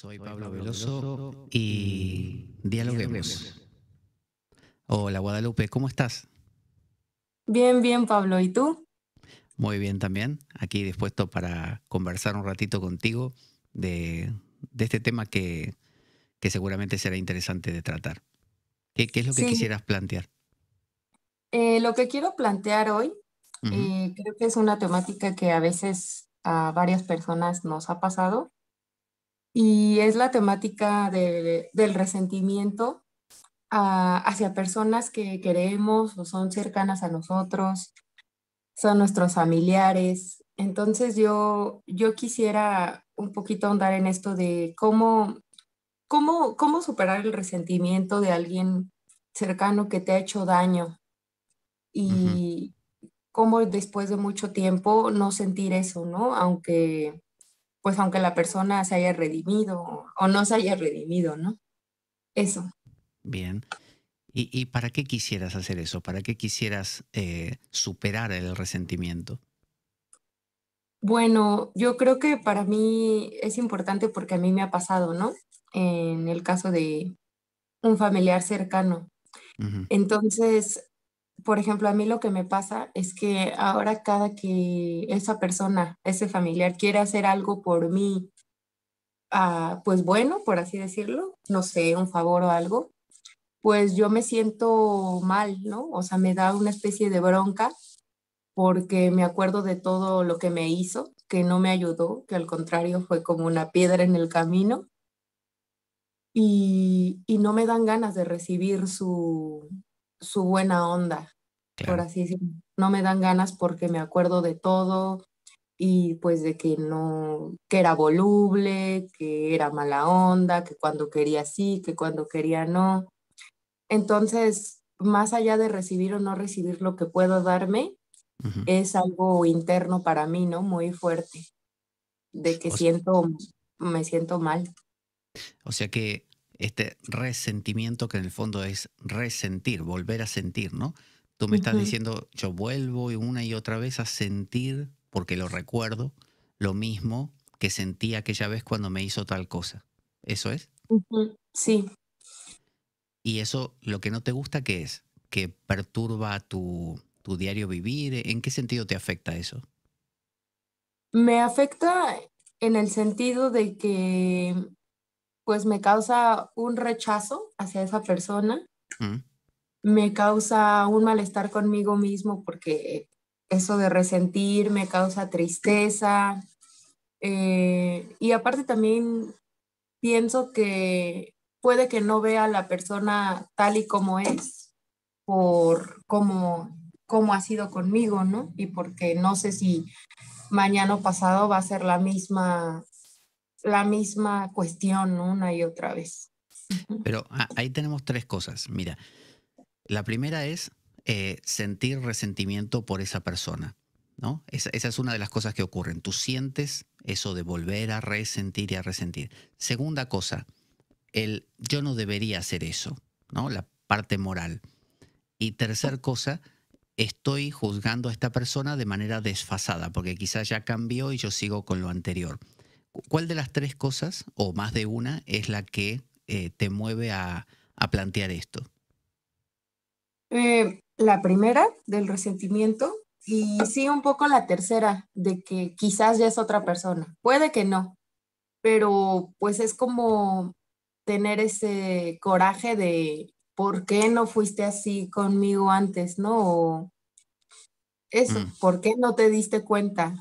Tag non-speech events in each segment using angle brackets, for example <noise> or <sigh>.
Soy Pablo Veloso y dialoguemos. Hola Guadalupe, ¿cómo estás? Bien, bien Pablo, ¿y tú? Muy bien también, aquí dispuesto para conversar un ratito contigo de, este tema que, seguramente será interesante de tratar. ¿Qué, es lo que quisieras plantear? Eh, lo que quiero plantear hoy, eh, creo que es una temática que a veces a varias personas nos ha pasado y es la temática del resentimiento ah, hacia personas que queremos o son cercanas a nosotros, son nuestros familiares. Entonces yo, yo quisiera un poquito ahondar en esto de cómo, cómo, cómo superar el resentimiento de alguien cercano que te ha hecho daño y cómo después de mucho tiempo no sentir eso, ¿no? Aunque pues aunque la persona se haya redimido o no se haya redimido, ¿no? Eso. Bien. ¿Y, para qué quisieras hacer eso? ¿Para qué quisieras eh, superar el resentimiento? Bueno, yo creo que para mí es importante porque a mí me ha pasado, ¿no? En el caso de un familiar cercano. Entonces, por ejemplo, a mí lo que me pasa es que ahora cada que esa persona, ese familiar quiere hacer algo por mí, ah, pues bueno, por así decirlo, no sé, un favor o algo, pues yo me siento mal, ¿no? O sea, me da una especie de bronca porque me acuerdo de todo lo que me hizo, que no me ayudó, que al contrario fue como una piedra en el camino. Y, y no me dan ganas de recibir su, su buena onda, por así decirlo. No me dan ganas porque me acuerdo de todo y pues de que no, que era voluble, que era mala onda, que cuando quería sí, que cuando quería no. Entonces, más allá de recibir o no recibir lo que puedo darme, es algo interno para mí, ¿no? Muy fuerte, de que siento, me siento mal. O sea que este resentimiento que en el fondo es resentir, volver a sentir, ¿no? Tú me estás diciendo, yo vuelvo una y otra vez a sentir, porque lo recuerdo, lo mismo que sentí aquella vez cuando me hizo tal cosa. ¿Eso es? Sí. ¿Y eso lo que no te gusta qué es? ¿Que perturba tu, tu diario vivir? ¿En qué sentido te afecta eso? Me afecta en el sentido de que pues me causa un rechazo hacia esa persona, me causa un malestar conmigo mismo porque eso de resentir me causa tristeza. Eh, y aparte también pienso que puede que no vea la persona tal y como es, por cómo, cómo ha sido conmigo, ¿no? Y porque no sé si mañana o pasado va a ser la misma la misma cuestión una y otra vez. Pero ah, ahí tenemos tres cosas. Mira, la primera es eh, sentir resentimiento por esa persona. ¿no? Esa, es una de las cosas que ocurren. Tú sientes eso de volver a resentir y a resentir. Segunda cosa, el yo no debería hacer eso, ¿no? La parte moral. Y tercera cosa, estoy juzgando a esta persona de manera desfasada, porque quizás ya cambió y yo sigo con lo anterior. ¿cuál de las tres cosas, o más de una, es la que eh, te mueve a, plantear esto? Eh, la primera, del resentimiento, y sí un poco la tercera, de que quizás ya es otra persona. Puede que no, pero pues es como tener ese coraje de por qué no fuiste así conmigo antes, ¿no? eso, mm. ¿por qué no te diste cuenta?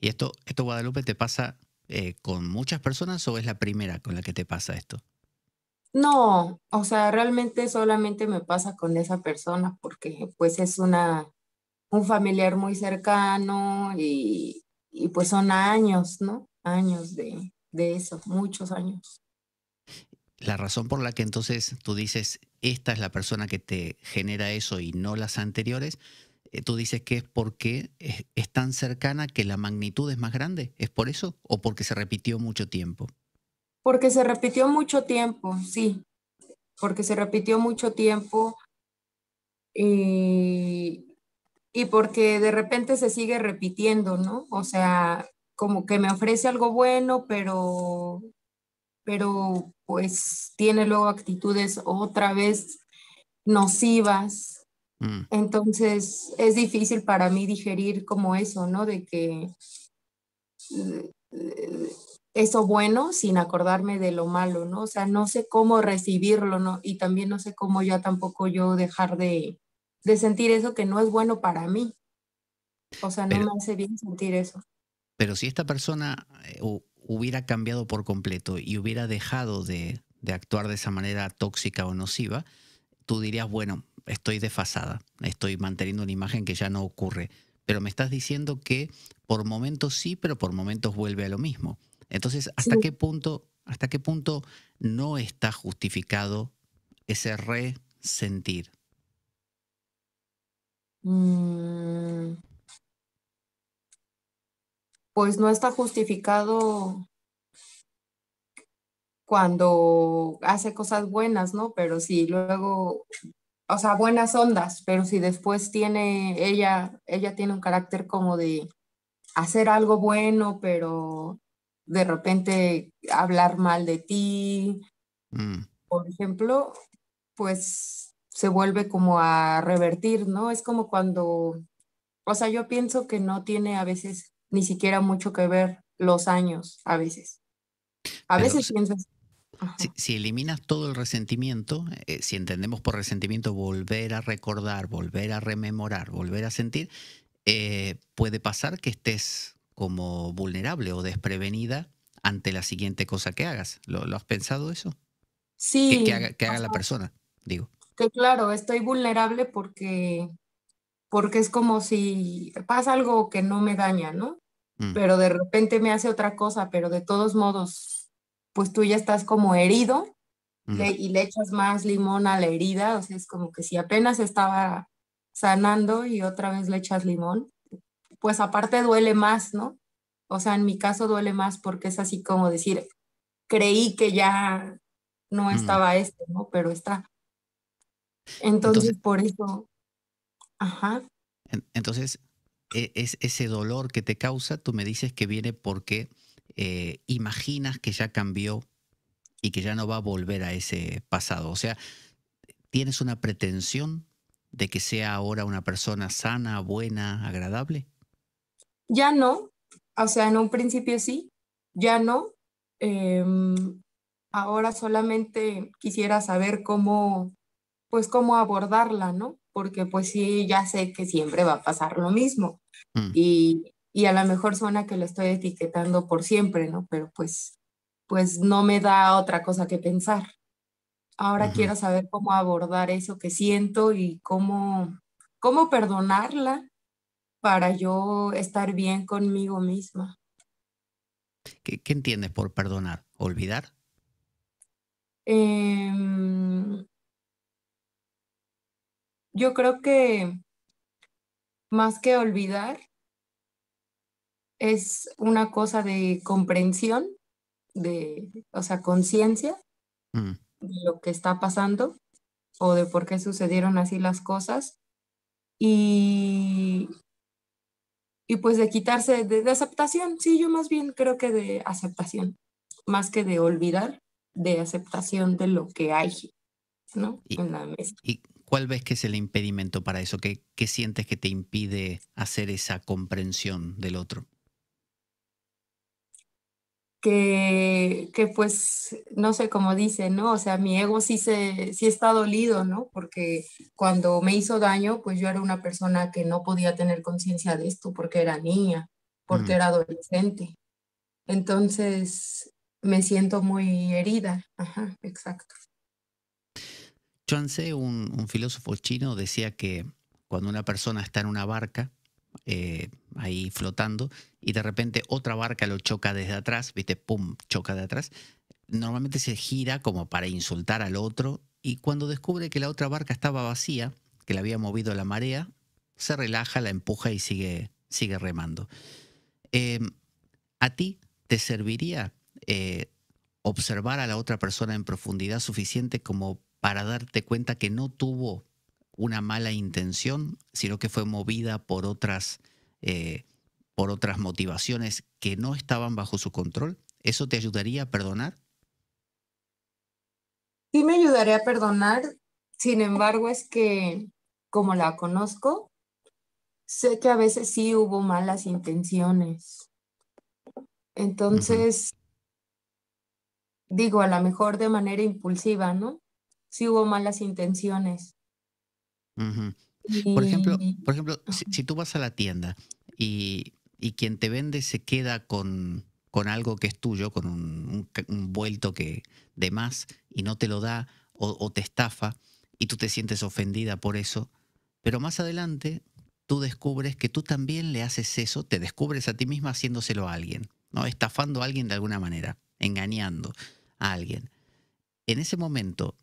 ¿Y esto, esto Guadalupe, te pasa eh, con muchas personas o es la primera con la que te pasa esto? No, o sea, realmente solamente me pasa con esa persona porque pues es una, un familiar muy cercano y, pues son años, ¿no? Años de, de eso, muchos años. La razón por la que entonces tú dices, esta es la persona que te genera eso y no las anteriores, eh, tú dices que es porque es, tan cercana que la magnitud es más grande. ¿Es por eso o porque se repitió mucho tiempo? Porque se repitió mucho tiempo, sí. Porque se repitió mucho tiempo y, eh, y porque de repente se sigue repitiendo, ¿no? O sea, como que me ofrece algo bueno, pero, pero pues tiene luego actitudes otra vez nocivas Mm. Entonces es difícil para mí digerir como eso, ¿no? De que eh, eh, eso bueno sin acordarme de lo malo, ¿no? O sea, no sé cómo recibirlo, ¿no? Y también no sé cómo ya tampoco yo dejar de, sentir eso que no es bueno para mí. O sea, no me hace bien sentir eso. Pero si esta persona eh, hubiera cambiado por completo y hubiera dejado de actuar de esa manera tóxica o nociva, tú dirías, bueno, estoy desfasada, estoy manteniendo una imagen que ya no ocurre, pero me estás diciendo que por momentos sí, pero por momentos vuelve a lo mismo. Entonces, ¿hasta qué punto, hasta qué punto no está justificado ese resentir? Mm. Pues no está justificado cuando hace cosas buenas, ¿no? Pero si luego o sea, buenas ondas, pero si después tiene, ella, ella tiene un carácter como de hacer algo bueno, pero de repente hablar mal de ti, mm. por ejemplo, pues se vuelve como a revertir, ¿no? Es como cuando, o sea, yo pienso que no tiene a veces ni siquiera mucho que ver los años, a veces. A veces piensas. Si, eliminas todo el resentimiento, eh, si entendemos por resentimiento volver a recordar, volver a rememorar, volver a sentir, eh, puede pasar que estés como vulnerable o desprevenida ante la siguiente cosa que hagas. ¿Lo, has pensado eso? Sí. Que, haga, la persona, digo. Que claro, estoy vulnerable porque, porque es como si pasa algo que no me daña, ¿no? Mm. Pero de repente me hace otra cosa, pero de todos modos pues tú ya estás como herido y le echas más limón a la herida, o sea, es como que si apenas estaba sanando y otra vez le echas limón, pues aparte duele más, ¿no? O sea, en mi caso duele más porque es así como decir, creí que ya no estaba esto, ¿no? Pero está. Entonces, por eso, ajá. entonces, e, es, ese dolor que te causa, tú me dices que viene porque eh, imaginas que ya cambió y que ya no va a volver a ese pasado. O sea, ¿tienes una pretensión de que sea ahora una persona sana, buena, agradable? Ya no, o sea, en un principio sí, ya no. Em, ahora solamente quisiera saber cómo, pues cómo abordarla, ¿no? Porque pues sí, ya sé que siempre va a pasar lo mismo. Mm. Y, y a lo mejor suena que lo estoy etiquetando por siempre, ¿no? Pero pues, pues no me da otra cosa que pensar. Ahora quiero saber cómo abordar eso que siento y cómo, cómo perdonarla para yo estar bien conmigo misma. ¿Qué, qué entiendes por perdonar? ¿Olvidar? Em, yo creo que más que olvidar, es una cosa de comprensión, de, o sea, conciencia mm. de lo que está pasando o de por qué sucedieron así las cosas y, y pues de quitarse de, aceptación, sí, yo más bien creo que de aceptación, más que de olvidar, de aceptación de lo que hay, ¿no? Y, cuál ves que es el impedimento para eso? ¿Qué sientes que te impide hacer esa comprensión del otro? que, pues, no sé, cómo dice, ¿no? O sea, mi ego sí, se, sí está dolido, ¿no? Porque cuando me hizo daño, pues yo era una persona que no podía tener conciencia de esto porque era niña, porque era adolescente. Entonces, me siento muy herida. Ajá, exacto. Chuan un, un filósofo chino, decía que cuando una persona está en una barca, eh, ahí flotando y de repente otra barca lo choca desde atrás, viste, pum, choca de atrás. Normalmente se gira como para insultar al otro y cuando descubre que la otra barca estaba vacía, que la había movido la marea, se relaja, la empuja y sigue, sigue remando. Em, ¿A ti te serviría eh, observar a la otra persona en profundidad suficiente como para darte cuenta que no tuvo una mala intención, sino que fue movida por otras eh, por otras motivaciones que no estaban bajo su control? ¿Eso te ayudaría a perdonar? Sí, me ayudaría a perdonar. Sin embargo, es que como la conozco, sé que a veces sí hubo malas intenciones. Entonces, digo, a lo mejor de manera impulsiva, ¿no? Sí hubo malas intenciones. Por ejemplo, por ejemplo si, tú vas a la tienda y, quien te vende se queda con, algo que es tuyo, con un, vuelto que, de más y no te lo da o, te estafa y tú te sientes ofendida por eso, pero más adelante tú descubres que tú también le haces eso, te descubres a ti misma haciéndoselo a alguien, ¿no? estafando a alguien de alguna manera, engañando a alguien. En ese momento,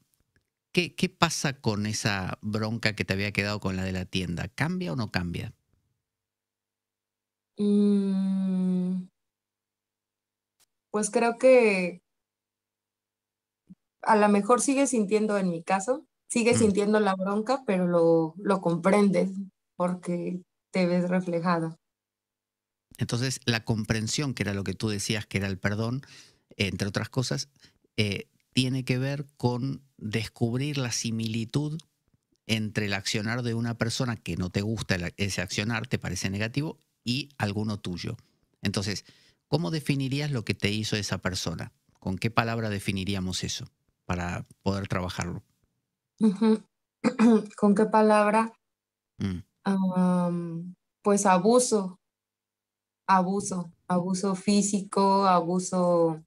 ¿Qué, pasa con esa bronca que te había quedado con la de la tienda? ¿Cambia o no cambia? Mm. pues creo que a lo mejor sigue sintiendo, en mi caso, sigue mm. sintiendo la bronca, pero lo, comprendes porque te ves reflejada. Entonces, la comprensión, que era lo que tú decías que era el perdón, entre otras cosas, eh, tiene que ver con descubrir la similitud entre el accionar de una persona que no te gusta ese accionar, te parece negativo, y alguno tuyo. Entonces, ¿cómo definirías lo que te hizo esa persona? ¿Con qué palabra definiríamos eso para poder trabajarlo? <clears throat> ¿Con qué palabra? Mm. pues abuso, abuso, abuso físico, abuso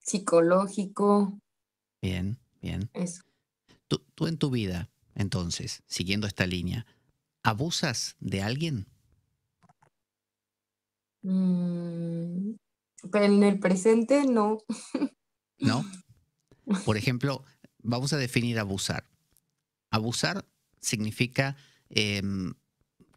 psicológico, Bien, bien. Eso. Tú, en tu vida, entonces, siguiendo esta línea, ¿abusas de alguien? Mm, en el presente no. <laughs> ¿No? Por ejemplo, vamos a definir abusar. Abusar significa em,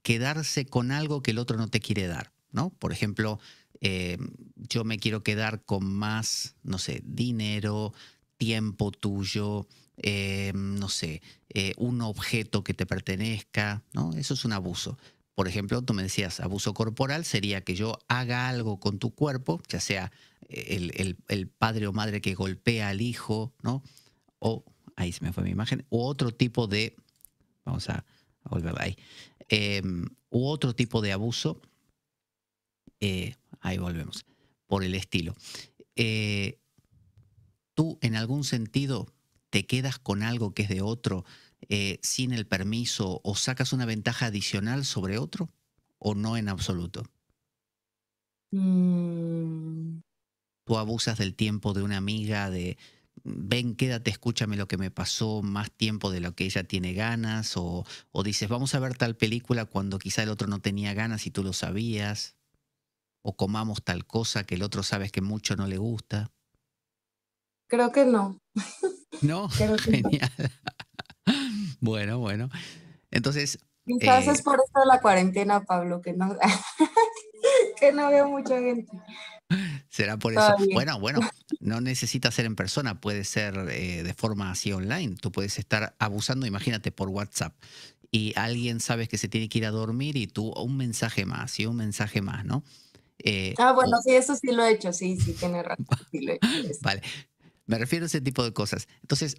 quedarse con algo que el otro no te quiere dar, ¿no? Por ejemplo, em, yo me quiero quedar con más, no sé, dinero, tiempo tuyo, eh, no sé, eh, un objeto que te pertenezca, ¿no? Eso es un abuso. Por ejemplo, tú me decías, abuso corporal sería que yo haga algo con tu cuerpo, ya sea eh, el, padre o madre que golpea al hijo, ¿no? O, ahí se me fue mi imagen, u otro tipo de, vamos a, volver ahí, u otro tipo de abuso, ahí volvemos, por el estilo. Eh, tú en algún sentido te quedas con algo que es de otro eh, sin el permiso o sacas una ventaja adicional sobre otro o no en absoluto? Mm. ¿Tú abusas del tiempo de una amiga de, ven, quédate, escúchame lo que me pasó, más tiempo de lo que ella tiene ganas, o, o, dices, vamos a ver tal película cuando quizá el otro no tenía ganas y tú lo sabías, o comamos tal cosa que el otro sabes que mucho no le gusta. Creo que no. No, <laughs> genial. <laughs> bueno, bueno. Entonces. Quizás eh, es por esto de la cuarentena, Pablo, que no, <laughs> que no veo mucha gente. Será por eso. Bueno, bueno, no necesita ser en persona, puede ser eh, de forma así online. Tú puedes estar abusando, imagínate, por WhatsApp y alguien sabes que se tiene que ir a dormir y tú un mensaje más y un mensaje más, ¿no? Eh, ah, bueno, sí, eso sí lo he hecho, sí, sí, tiene razón. Sí lo he hecho, vale, me refiero a ese tipo de cosas. Entonces,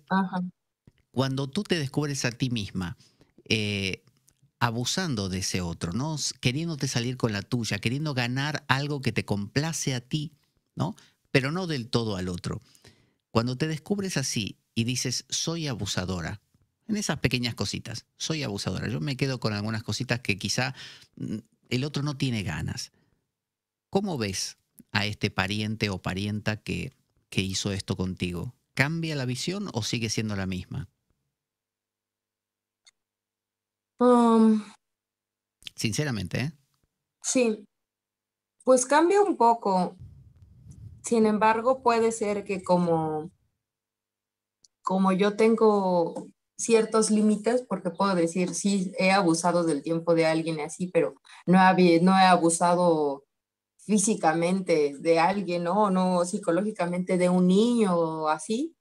cuando tú te descubres a ti misma, eh, abusando de ese otro, ¿no? Queriéndote salir con la tuya, queriendo ganar algo que te complace a ti, ¿no? Pero no del todo al otro. Cuando te descubres así y dices, soy abusadora, en esas pequeñas cositas, soy abusadora, yo me quedo con algunas cositas que quizá mm, el otro no tiene ganas. ¿Cómo ves a este pariente o parienta que que hizo esto contigo? ¿Cambia la visión o sigue siendo la misma? Um, Sinceramente, ¿eh? Sí. Pues cambia un poco. Sin embargo, puede ser que como, como yo tengo ciertos límites, porque puedo decir, sí, he abusado del tiempo de alguien así, pero no no he abusado físicamente de alguien, ¿no? No psicológicamente de un niño o así,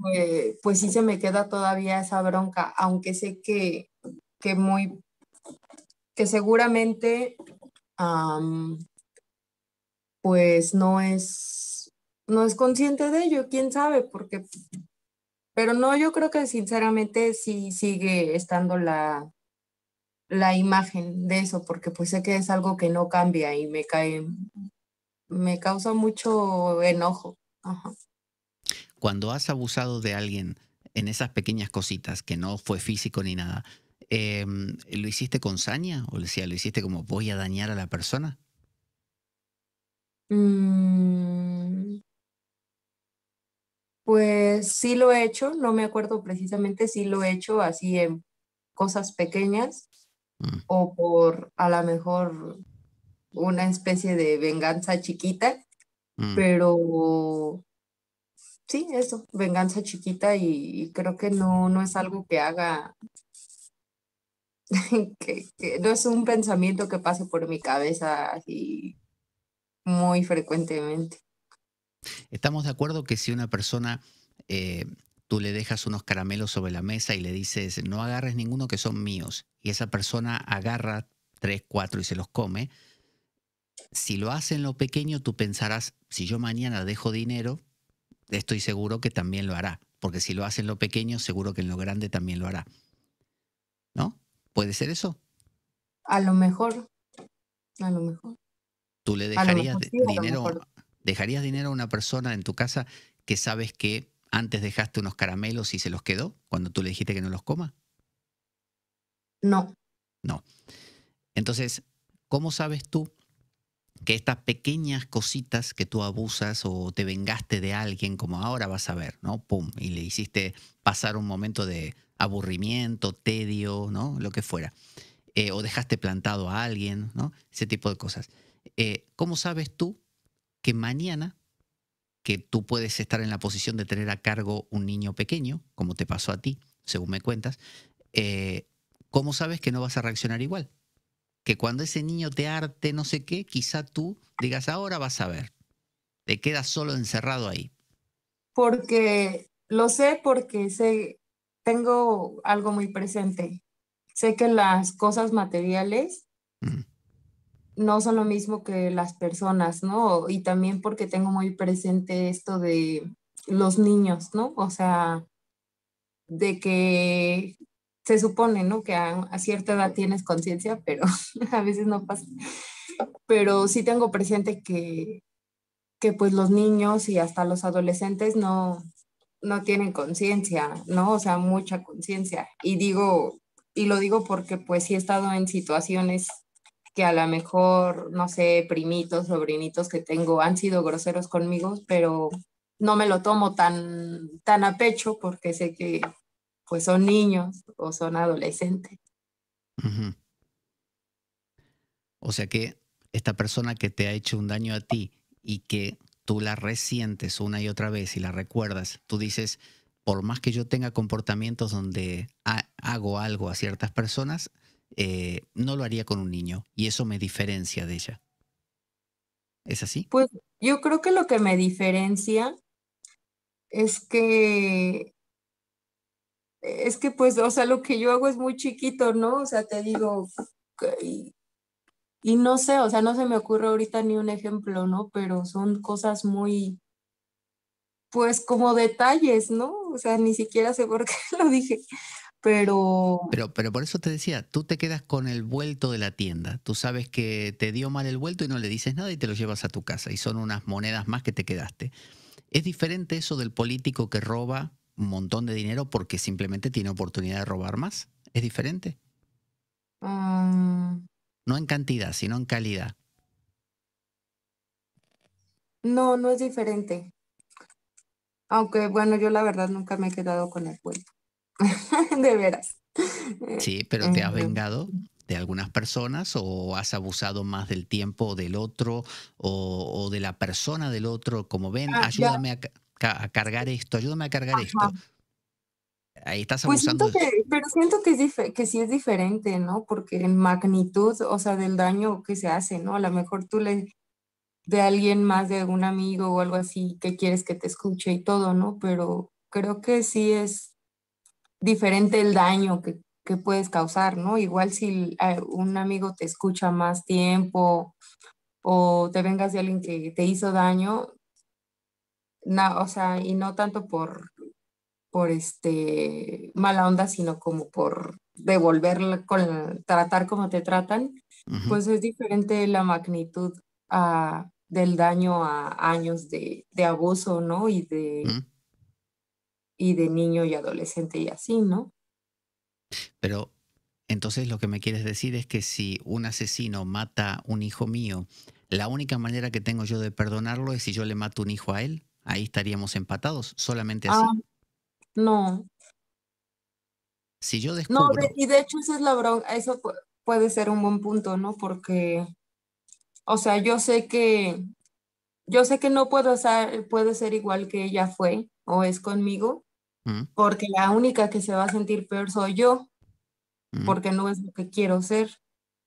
pues, pues, sí se me queda todavía esa bronca, aunque sé que, que muy, que seguramente, pues no es, no es consciente de ello, quién sabe, porque, pero no, yo creo que sinceramente sí sigue estando la, la imagen de eso, porque pues sé que es algo que no cambia y me cae, me causa mucho enojo. Cuando has abusado de alguien en esas pequeñas cositas, que no fue físico ni nada, em, ¿lo hiciste con saña? O decía, ¿lo hiciste como voy a dañar a la persona? Mm. pues sí lo he hecho, no me acuerdo precisamente, si lo he hecho así en cosas pequeñas, o por a lo mejor una especie de venganza chiquita, mm. pero sí, eso, venganza chiquita y, creo que no, no es algo que haga, <laughs> no es un pensamiento que pase por mi cabeza así muy frecuentemente. Estamos de acuerdo que si una persona eh, tú le dejas unos caramelos sobre la mesa y le dices, no agarres ninguno que son míos, y esa persona agarra tres, cuatro y se los come, si lo hace en lo pequeño, tú pensarás, si yo mañana dejo dinero, estoy seguro que también lo hará, porque si lo hace en lo pequeño, seguro que en lo grande también lo hará. ¿No? ¿Puede ser eso? A lo mejor, a lo mejor. ¿Tú le dejarías dinero, dejarías dinero a una persona en tu casa que sabes que antes dejaste unos caramelos y se los quedó cuando tú le dijiste que no los coma? No. No. Entonces, ¿cómo sabes tú que estas pequeñas cositas que tú abusas o te vengaste de alguien, como ahora vas a ver, ¿no? Pum, y le hiciste pasar un momento de aburrimiento, tedio, ¿no? Lo que fuera. Eh, o dejaste plantado a alguien, ¿no? Ese tipo de cosas. Eh, ¿Cómo sabes tú que mañana que tú puedes estar en la posición de tener a cargo un niño pequeño, como te pasó a ti, según me cuentas, eh, ¿cómo sabes que no vas a reaccionar igual? Que cuando ese niño te arte no sé qué, quizá tú digas, ahora vas a ver, te quedas solo encerrado ahí. Porque lo sé, porque sé, tengo algo muy presente. Sé que las cosas materiales mm no son lo mismo que las personas, ¿no? Y también porque tengo muy presente esto de los niños, ¿no? O sea, de que se supone, ¿no? Que a, cierta edad tienes conciencia, pero <laughs> a veces no pasa. Pero sí tengo presente que, que pues los niños y hasta los adolescentes no, no tienen conciencia, ¿no? O sea, mucha conciencia. Y digo, y lo digo porque pues sí he estado en situaciones que a lo mejor, no sé, primitos, sobrinitos que tengo han sido groseros conmigo, pero no me lo tomo tan, tan a pecho porque sé que pues son niños o son adolescentes. O sea que esta persona que te ha hecho un daño a ti y que tú la resientes una y otra vez y la recuerdas, tú dices, por más que yo tenga comportamientos donde hago algo a ciertas personas, eh, no lo haría con un niño y eso me diferencia de ella. ¿Es así? Pues yo creo que lo que me diferencia es que es que pues, o sea, lo que yo hago es muy chiquito, ¿no? O sea, te digo, y, no sé, o sea, no se me ocurre ahorita ni un ejemplo, ¿no? Pero son cosas muy, pues como detalles, ¿no? O sea, ni siquiera sé por qué <laughs> lo dije, pero... pero... por eso te decía, tú te quedas con el vuelto de la tienda. Tú sabes que te dio mal el vuelto y no le dices nada y te lo llevas a tu casa. Y son unas monedas más que te quedaste. Es diferente eso del político que roba un montón de dinero porque simplemente tiene oportunidad de robar más. Es diferente. Mm. No en cantidad, sino en calidad. No, no es diferente. Aunque bueno, yo la verdad nunca me he quedado con el vuelto. <laughs> de veras. Sí, pero te has vengado de algunas personas o has abusado más del tiempo del otro o, de la persona del otro, como ven, ah, ayúdame a, cargar esto, ayúdame a cargar esto. Ahí estás pues abusando. siento que, pero siento que, es sí es diferente, ¿no? Porque en magnitud, o sea, del daño que se hace, ¿no? A lo mejor tú le de alguien más, de algún amigo o algo así, que quieres que te escuche y todo, ¿no? Pero creo que sí es diferente el daño que, puedes causar, ¿no? Igual si un amigo te escucha más tiempo o te vengas de alguien que te hizo daño, no, o sea, y no tanto por, por este mala onda, sino como por devolverla con, tratar como te tratan, pues es diferente la magnitud ah, del daño a años de, abuso, ¿no? Y de, y de niño y adolescente y así, ¿no? Pero entonces lo que me quieres decir es que si un asesino mata un hijo mío, la única manera que tengo yo de perdonarlo es si yo le mato un hijo a él. Ahí estaríamos empatados, solamente así. Ah, no. Si yo descubro. No, y de hecho esa es la eso puede ser un buen punto, ¿no? Porque, o sea, yo sé que, yo sé que no puedo puede ser igual que ella fue o es conmigo, Mm. porque la única que se va a sentir peor soy yo, mm. porque no es lo que quiero ser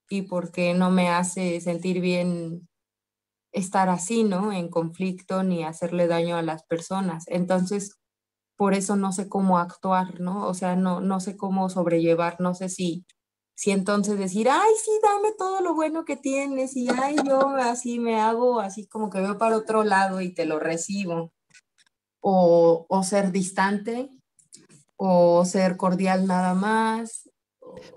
y porque no me hace sentir bien estar así, ¿no? En conflicto ni hacerle daño a las personas. Entonces, por eso no sé cómo actuar, ¿no? O sea, no, no sé cómo sobrellevar, no sé si, si entonces decir, ay, sí, dame todo lo bueno que tienes y, ay, yo así me hago, así como que veo para otro lado y te lo recibo o, ser distante o ser cordial nada más.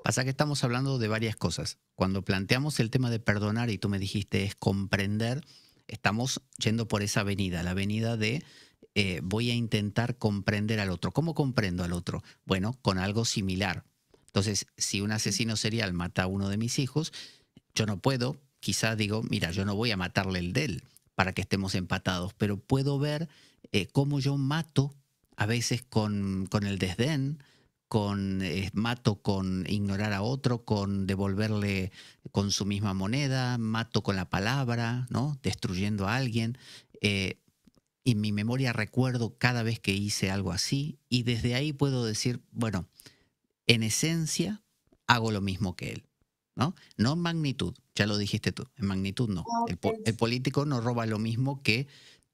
Pasa que estamos hablando de varias cosas. Cuando planteamos el tema de perdonar y tú me dijiste es comprender, estamos yendo por esa avenida, la avenida de eh, voy a intentar comprender al otro. ¿Cómo comprendo al otro? Bueno, con algo similar. Entonces, si un asesino serial mata a uno de mis hijos, yo no puedo, quizás digo, mira, yo no voy a matarle el de él para que estemos empatados, pero puedo ver eh, cómo yo mato a veces con, con el desdén, con eh, mato con ignorar a otro, con devolverle con su misma moneda, mato con la palabra, ¿no? destruyendo a alguien. Eh, y en mi memoria recuerdo cada vez que hice algo así y desde ahí puedo decir, bueno, en esencia hago lo mismo que él. ¿no? No en magnitud, ya lo dijiste tú, en magnitud no. Ah, el político no roba lo mismo que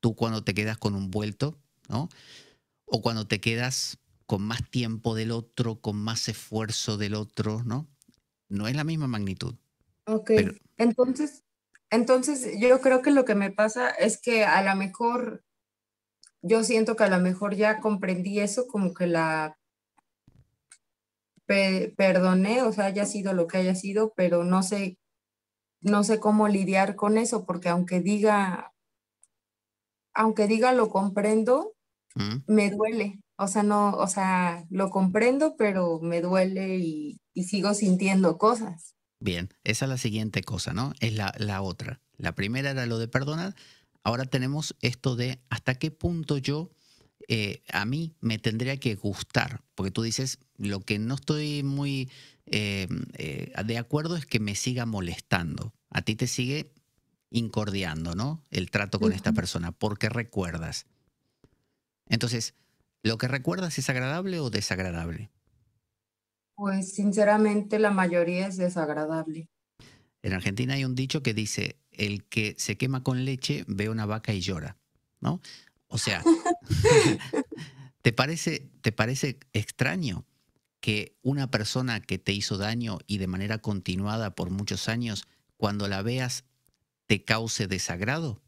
tú cuando te quedas con un vuelto, ¿no? O cuando te quedas con más tiempo del otro, con más esfuerzo del otro, ¿no? No es la misma magnitud. Ok, entonces, entonces yo creo que lo que me pasa es que a lo mejor, yo siento que a lo mejor ya comprendí eso, como que la perdoné, o sea, haya sido lo que haya sido, pero no sé, no sé cómo lidiar con eso, porque aunque diga, aunque diga lo comprendo, me duele. O sea, no, o sea, lo comprendo, pero me duele y, sigo sintiendo cosas. Bien, esa es la siguiente cosa, ¿no? Es la, otra. La primera era lo de perdonar. Ahora tenemos esto de hasta qué punto yo eh, a mí me tendría que gustar, porque tú dices, lo que no estoy muy eh, eh, de acuerdo es que me siga molestando. A ti te sigue incordiando, ¿no? El trato con esta persona, porque recuerdas. Entonces, ¿lo que recuerdas es agradable o desagradable? Pues sinceramente la mayoría es desagradable. En Argentina hay un dicho que dice, el que se quema con leche ve una vaca y llora, ¿no? O sea, <laughs> ¿te parece, ¿te parece extraño que una persona que te hizo daño y de manera continuada por muchos años, cuando la veas te cause desagrado.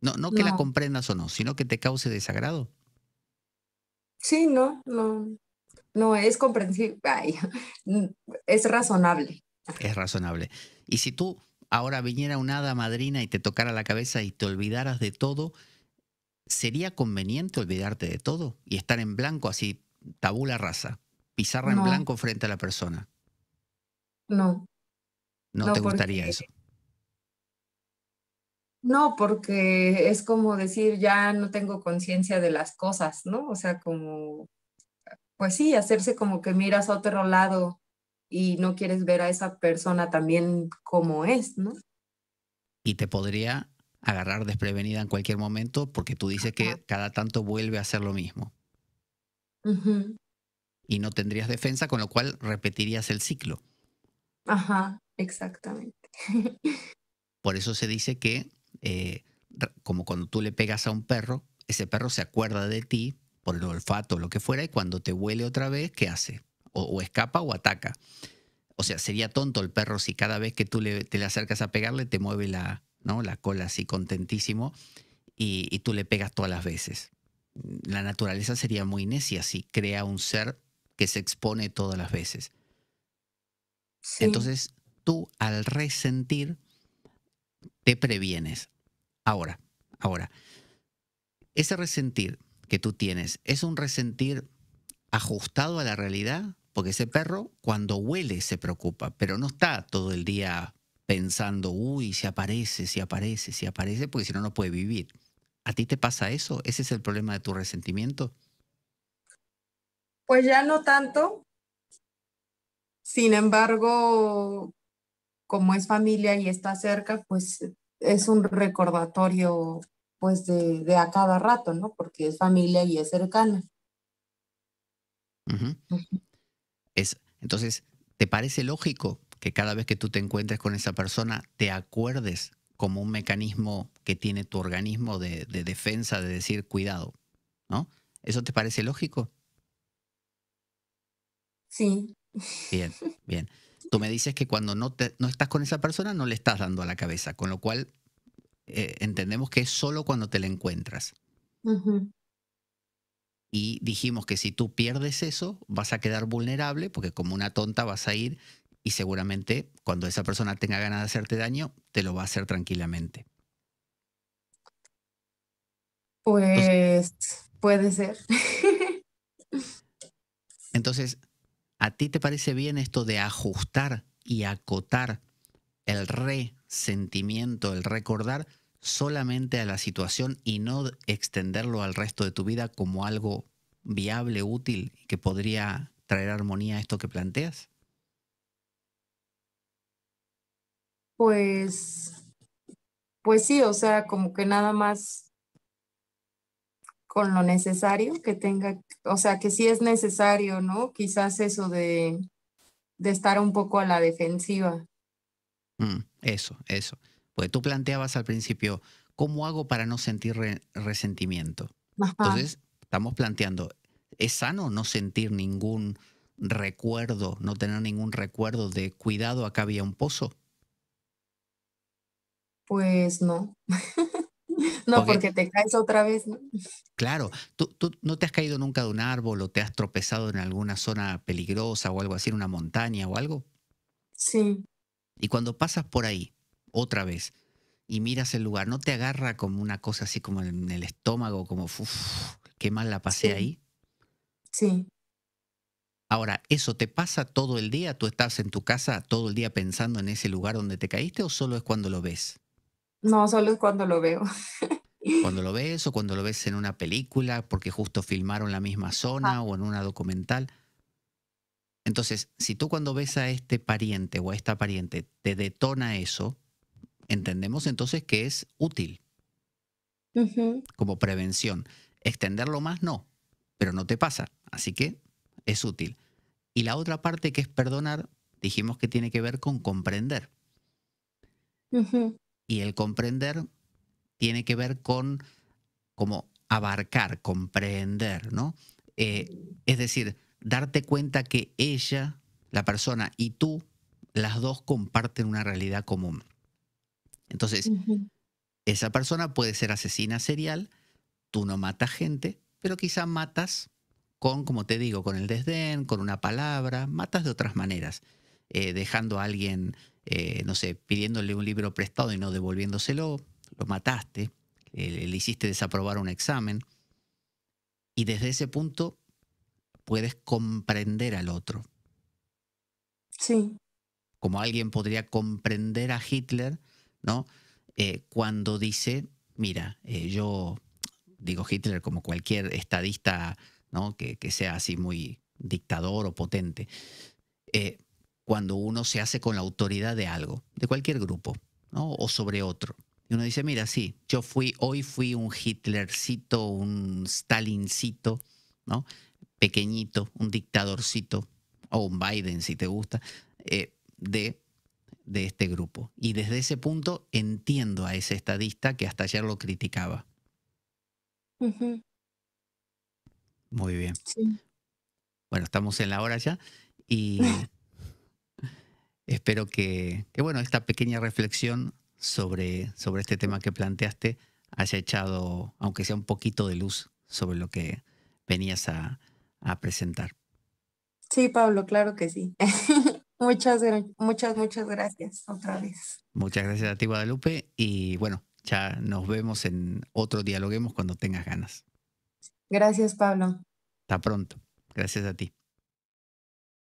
No, no que la comprendas o no, sino que te cause desagrado. Sí, no, no, no es comprensible, es razonable. Es razonable. Y si tú ahora viniera una hada madrina y te tocara la cabeza y te olvidaras de todo, sería conveniente olvidarte de todo y estar en blanco así, tabula rasa, pizarra en blanco frente a la persona. No, no te gustaría eso. No, porque es como decir, ya no tengo conciencia de las cosas, ¿no? O sea, como, pues sí, hacerse como que miras a otro lado y no quieres ver a esa persona también como es, ¿no? Y te podría agarrar desprevenida en cualquier momento porque tú dices que cada tanto vuelve a ser lo mismo. Y no tendrías defensa, con lo cual repetirías el ciclo. Ajá, exactamente. <laughs> Por eso se dice que eh, como cuando tú le pegas a un perro, ese perro se acuerda de ti por el olfato o lo que fuera y cuando te huele otra vez, ¿qué hace? O, escapa o ataca. O sea, sería tonto el perro si cada vez que tú le, te le acercas a pegarle te mueve la, ¿no? la cola así contentísimo y, tú le pegas todas las veces. La naturaleza sería muy necia si crea un ser que se expone todas las veces. Entonces, tú al resentir te previenes. Ahora, ahora, ese resentir que tú tienes es un resentir ajustado a la realidad, porque ese perro cuando huele se preocupa, pero no está todo el día pensando, uy, si aparece, si aparece, si aparece, porque si no, no puede vivir. ¿A ti te pasa eso? ¿Ese es el problema de tu resentimiento? Pues ya no tanto. Sin embargo, como es familia y está cerca, pues eh, es un recordatorio pues de, a cada rato, ¿no? Porque es familia y es cercana. Es, entonces, ¿te parece lógico que cada vez que tú te encuentres con esa persona te acuerdes como un mecanismo que tiene tu organismo de, de defensa, de decir cuidado, ¿no? ¿Eso te parece lógico? Sí. Bien, bien. Tú me dices que cuando no, no estás con esa persona no le estás dando a la cabeza, con lo cual eh, entendemos que es solo cuando te la encuentras. Y dijimos que si tú pierdes eso, vas a quedar vulnerable, porque como una tonta vas a ir y seguramente cuando esa persona tenga ganas de hacerte daño, te lo va a hacer tranquilamente. Pues puede ser. <laughs> Entonces, ¿A ti te parece bien esto de ajustar y acotar el resentimiento, el recordar solamente a la situación y no extenderlo al resto de tu vida como algo viable, útil que podría traer armonía a esto que planteas? Pues, pues sí, o sea, como que nada más con lo necesario que tenga, o sea, que sí es necesario, ¿no? Quizás eso de, de estar un poco a la defensiva. Mm, eso, eso. Pues tú planteabas al principio, ¿cómo hago para no sentir resentimiento? Entonces, estamos planteando, ¿es sano no sentir ningún recuerdo, no tener ningún recuerdo de cuidado, acá había un pozo? Pues no. <laughs> <laughs> No, porque, te caes otra vez, Claro, ¿Tú, no te has caído nunca de un árbol o te has tropezado en alguna zona peligrosa o algo así, en una montaña o algo. Sí. Y cuando pasas por ahí, otra vez, y miras el lugar, ¿no te agarra como una cosa así como en el estómago, como, uff, qué mal la pasé ahí? Sí. Ahora, ¿eso te pasa todo el día? ¿Tú estás en tu casa todo el día pensando en ese lugar donde te caíste o solo es cuando lo ves? No, solo es cuando lo veo. cuando lo ves o cuando lo ves en una película porque justo filmaron la misma zona o en una documental. Entonces, si tú cuando ves a este pariente o a esta pariente te detona eso, entendemos entonces que es útil como prevención. Extenderlo más no, pero no te pasa, así que es útil. Y la otra parte que es perdonar, dijimos que tiene que ver con comprender. Y el comprender tiene que ver con como abarcar, comprender, ¿no? Eh, es decir, darte cuenta que ella, la persona y tú, las dos comparten una realidad común. Entonces, esa persona puede ser asesina serial, tú no matas gente, pero quizá matas con, como te digo, con el desdén, con una palabra, matas de otras maneras. Eh, dejando a alguien, eh, no sé, pidiéndole un libro prestado y no devolviéndoselo, lo mataste, eh, le hiciste desaprobar un examen. Y desde ese punto puedes comprender al otro. Sí. Como alguien podría comprender a Hitler, ¿no? cuando dice, mira, yo digo Hitler como cualquier estadista, ¿no? Que, sea así muy dictador o potente cuando uno se hace con la autoridad de algo, de cualquier grupo, ¿no? O sobre otro. Y uno dice, mira, sí, yo fui, hoy fui un Hitlercito, un Stalincito, ¿no? Pequeñito, un dictadorcito, o un Biden, si te gusta, eh, de, de este grupo. Y desde ese punto entiendo a ese estadista que hasta ayer lo criticaba. Muy bien. Sí. Bueno, estamos en la hora ya. Y <laughs> Espero que, bueno, esta pequeña reflexión sobre, sobre este tema que planteaste haya echado, aunque sea un poquito de luz sobre lo que venías a, presentar. Sí, Pablo, claro que sí. <laughs> muchas, muchas, muchas gracias otra vez. Muchas gracias a ti, Guadalupe. Y bueno, ya nos vemos en otro Dialoguemos cuando tengas ganas. Gracias, Pablo. Hasta pronto. Gracias a ti.